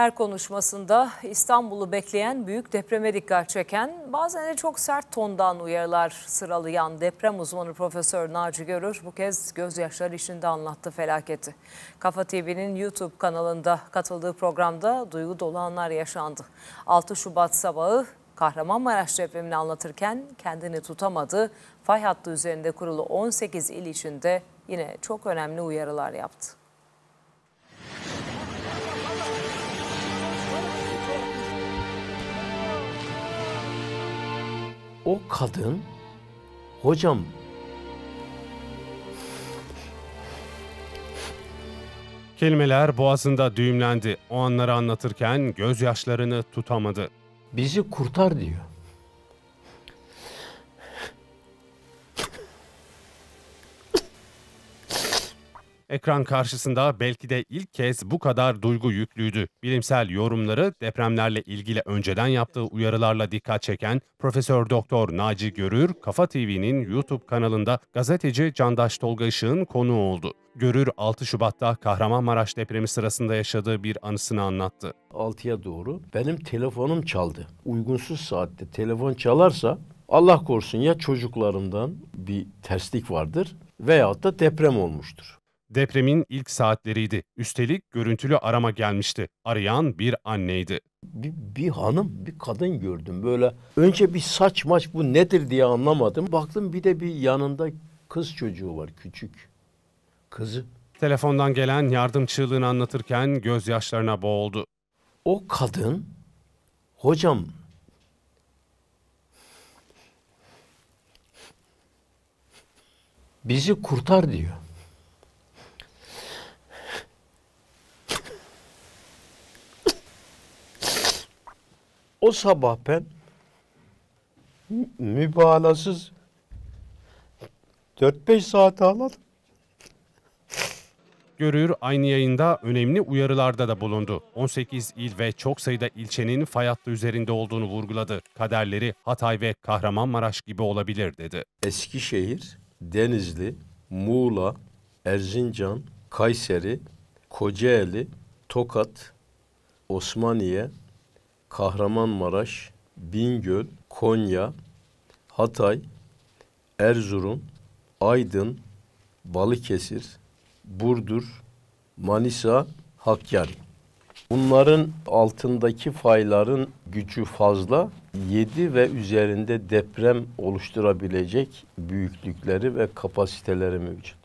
Her konuşmasında İstanbul'u bekleyen büyük depreme dikkat çeken, bazen de çok sert tondan uyarılar sıralayan deprem uzmanı Profesör Naci Görür bu kez gözyaşları içinde anlattı felaketi. Kafa TV'nin YouTube kanalında katıldığı programda duygu dolanlar yaşandı. 6 Şubat sabahı Kahramanmaraş depremini anlatırken kendini tutamadı. Fay hattı üzerinde kurulu 18 il içinde yine çok önemli uyarılar yaptı. o kadın hocam Kelimeler boğazında düğümlendi. O anları anlatırken gözyaşlarını tutamadı. Bizi kurtar diyor. ekran karşısında belki de ilk kez bu kadar duygu yüklüydü. Bilimsel yorumları depremlerle ilgili önceden yaptığı uyarılarla dikkat çeken Profesör Doktor Naci Görür, Kafa TV'nin YouTube kanalında gazeteci Candaş Tolga Işık'ın konuğu oldu. Görür 6 Şubat'ta Kahramanmaraş depremi sırasında yaşadığı bir anısını anlattı. 6'ya doğru benim telefonum çaldı. Uygunsuz saatte telefon çalarsa Allah korusun ya çocuklarımdan bir terslik vardır veyahut da deprem olmuştur. Depremin ilk saatleriydi. Üstelik görüntülü arama gelmişti. Arayan bir anneydi. Bir, bir hanım, bir kadın gördüm böyle. Önce bir saç maç bu nedir diye anlamadım. Baktım bir de bir yanında kız çocuğu var küçük. Kızı. Telefondan gelen yardım çığlığını anlatırken gözyaşlarına boğuldu. O kadın, hocam bizi kurtar diyor. O sabah ben mübalağasız 4-5 saat ağladım. Görür aynı yayında önemli uyarılarda da bulundu. 18 il ve çok sayıda ilçenin fay hattı üzerinde olduğunu vurguladı. Kaderleri Hatay ve Kahramanmaraş gibi olabilir dedi. Eskişehir, Denizli, Muğla, Erzincan, Kayseri, Kocaeli, Tokat, Osmaniye, Kahramanmaraş, Bingöl, Konya, Hatay, Erzurum, Aydın, Balıkesir, Burdur, Manisa, Hakkari. Bunların altındaki fayların gücü fazla. 7 ve üzerinde deprem oluşturabilecek büyüklükleri ve kapasiteleri mevcut.